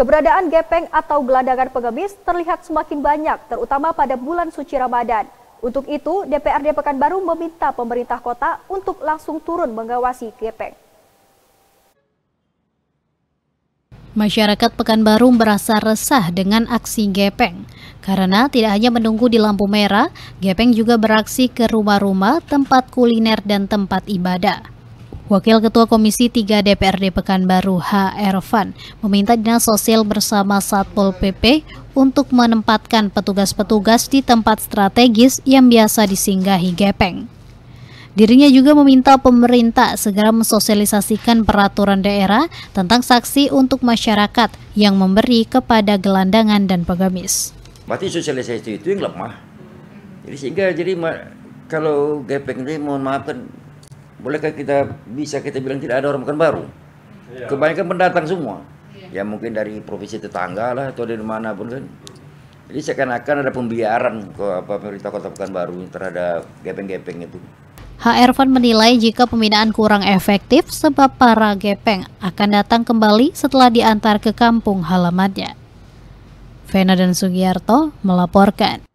Keberadaan gepeng atau gelandangan pengemis terlihat semakin banyak, terutama pada bulan suci Ramadan. Untuk itu, DPRD Pekanbaru meminta pemerintah kota untuk langsung turun mengawasi gepeng. Masyarakat Pekanbaru merasa resah dengan aksi gepeng. Karena tidak hanya menunggu di lampu merah, gepeng juga beraksi ke rumah-rumah, tempat kuliner, dan tempat ibadah. Wakil Ketua Komisi 3 DPRD Pekanbaru H. Ervan meminta Dinas Sosial bersama Satpol PP untuk menempatkan petugas-petugas di tempat strategis yang biasa disinggahi gepeng. Dirinya juga meminta pemerintah segera mensosialisasikan peraturan daerah tentang saksi untuk masyarakat yang memberi kepada gelandangan dan pengemis. Berarti sosialisasi itu yang lemah. Jadi sehingga jadi kalau gepeng ini mohon maafkan bolehkah kita bisa kita bilang tidak ada orang makan baru? Ya. Kebanyakan pendatang semua. Ya. ya mungkin dari provinsi tetangga lah atau dari mana pun kan. Jadi seakan-akan ada pembiaran ke apa pemerintah Kota Pekanbaru terhadap gepeng-gepeng itu. HR Fund menilai jika pembinaan kurang efektif sebab para gepeng akan datang kembali setelah diantar ke kampung halamannya. Vena dan Sugiyarto melaporkan.